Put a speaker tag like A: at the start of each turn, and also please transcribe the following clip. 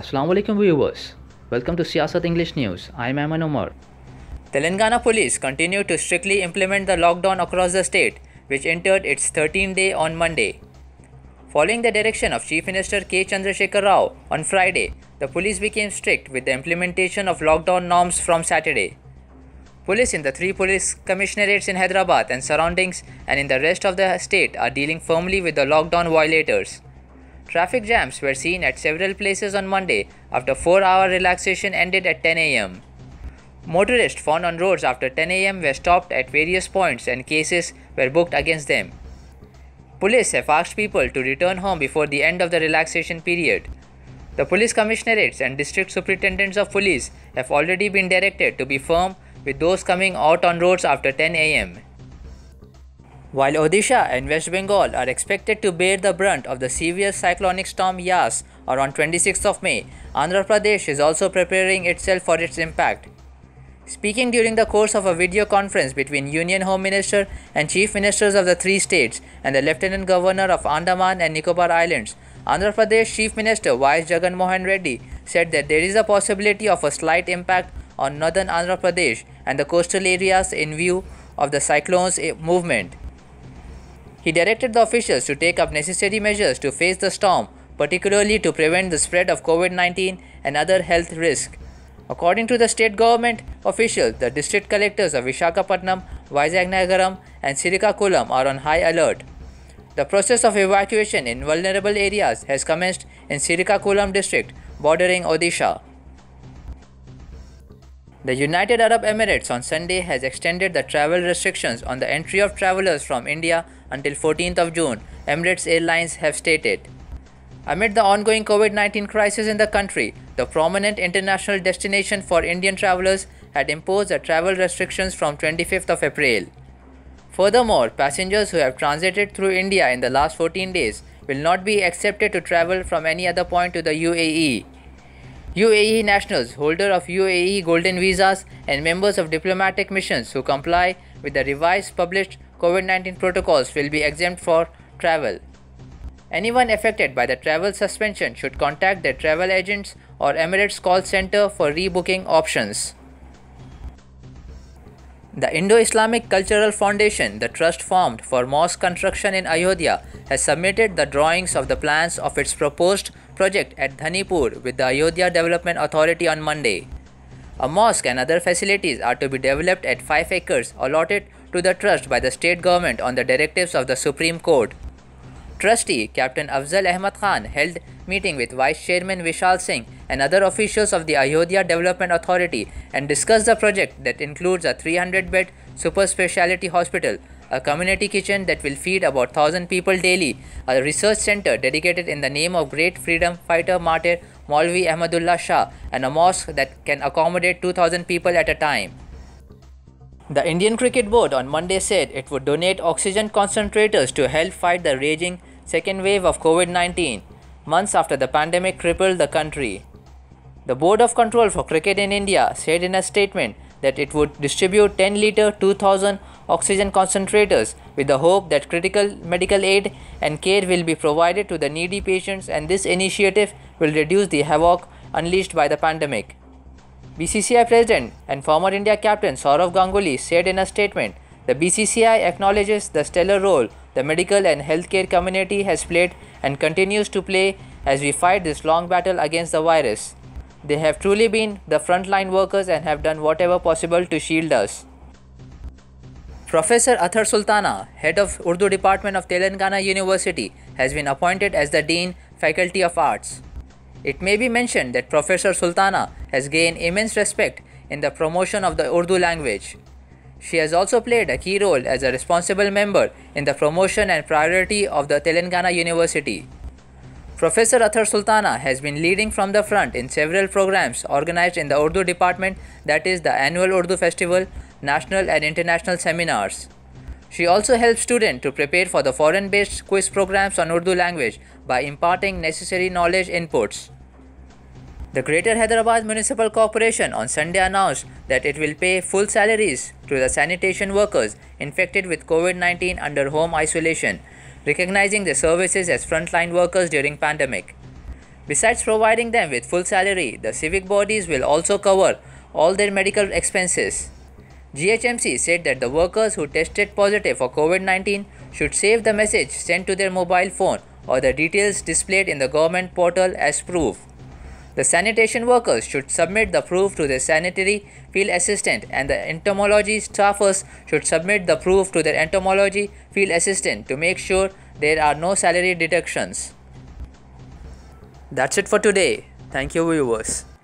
A: Assalamualaikum viewers. Welcome to Siyasat English News. I'm Ayman Omar. Telangana police continue to strictly implement the lockdown across the state, which entered its 13th day on Monday. Following the direction of Chief Minister K. Chandrasekhar Rao on Friday, the police became strict with the implementation of lockdown norms from Saturday. Police in the three police commissionerates in Hyderabad and surroundings and in the rest of the state are dealing firmly with the lockdown violators. Traffic jams were seen at several places on Monday after 4-hour relaxation ended at 10 a.m. Motorists found on roads after 10 a.m. were stopped at various points and cases were booked against them. Police have asked people to return home before the end of the relaxation period. The police commissionerates and district superintendents of police have already been directed to be firm with those coming out on roads after 10 a.m. While Odisha and West Bengal are expected to bear the brunt of the severe cyclonic storm Yas around 26th of May, Andhra Pradesh is also preparing itself for its impact. Speaking during the course of a video conference between Union Home Minister and Chief Ministers of the three states and the Lieutenant Governor of Andaman and Nicobar Islands, Andhra Pradesh Chief Minister Y. Jagan Mohan Reddy said that there is a possibility of a slight impact on northern Andhra Pradesh and the coastal areas in view of the cyclone's eh, movement. He directed the officials to take up necessary measures to face the storm, particularly to prevent the spread of COVID 19 and other health risks. According to the state government officials, the district collectors of Vishakhapatnam, Visayanagaram, and Sirikakulam are on high alert. The process of evacuation in vulnerable areas has commenced in Sirikakulam district bordering Odisha. The United Arab Emirates on Sunday has extended the travel restrictions on the entry of travelers from India until 14th of June, Emirates Airlines have stated. Amid the ongoing COVID-19 crisis in the country, the prominent international destination for Indian travelers had imposed the travel restrictions from 25th of April. Furthermore, passengers who have transited through India in the last 14 days will not be accepted to travel from any other point to the UAE. UAE nationals, holder of UAE golden visas and members of diplomatic missions who comply with the revised published COVID 19 protocols will be exempt for travel. Anyone affected by the travel suspension should contact their travel agents or Emirates call center for rebooking options. The Indo Islamic Cultural Foundation, the trust formed for mosque construction in Ayodhya, has submitted the drawings of the plans of its proposed project at Dhanipur with the Ayodhya Development Authority on Monday. A mosque and other facilities are to be developed at 5 acres allotted to the trust by the state government on the directives of the Supreme Court. Trustee Captain Afzal Ahmad Khan held meeting with Vice Chairman Vishal Singh and other officials of the Ayodhya Development Authority and discussed the project that includes a 300-bed super speciality hospital, a community kitchen that will feed about 1000 people daily, a research center dedicated in the name of great freedom fighter martyr Maulvi Ahmadullah Shah, and a mosque that can accommodate 2000 people at a time. The Indian Cricket Board on Monday said it would donate oxygen concentrators to help fight the raging second wave of COVID 19, months after the pandemic crippled the country. The Board of Control for Cricket in India said in a statement that it would distribute 10 litre 2000 oxygen concentrators with the hope that critical medical aid and care will be provided to the needy patients and this initiative will reduce the havoc unleashed by the pandemic. BCCI President and former India captain Saurav Ganguly said in a statement, the BCCI acknowledges the stellar role the medical and healthcare community has played and continues to play as we fight this long battle against the virus. They have truly been the frontline workers and have done whatever possible to shield us. Professor Athar Sultana, head of Urdu department of Telangana University, has been appointed as the Dean, Faculty of Arts. It may be mentioned that Professor Sultana has gained immense respect in the promotion of the Urdu language. She has also played a key role as a responsible member in the promotion and priority of the Telangana University. Professor Athar Sultana has been leading from the front in several programs organized in the Urdu department that is the annual Urdu festival, national and international seminars. She also helps students to prepare for the foreign-based quiz programs on Urdu language by imparting necessary knowledge inputs. The Greater Hyderabad Municipal Corporation on Sunday announced that it will pay full salaries to the sanitation workers infected with COVID 19 under home isolation, recognizing their services as frontline workers during pandemic. Besides providing them with full salary, the civic bodies will also cover all their medical expenses. GHMC said that the workers who tested positive for COVID 19 should save the message sent to their mobile phone or the details displayed in the government portal as proof. The sanitation workers should submit the proof to the sanitary field assistant and the entomology staffers should submit the proof to the entomology field assistant to make sure there are no salary deductions. That's it for today. Thank you viewers.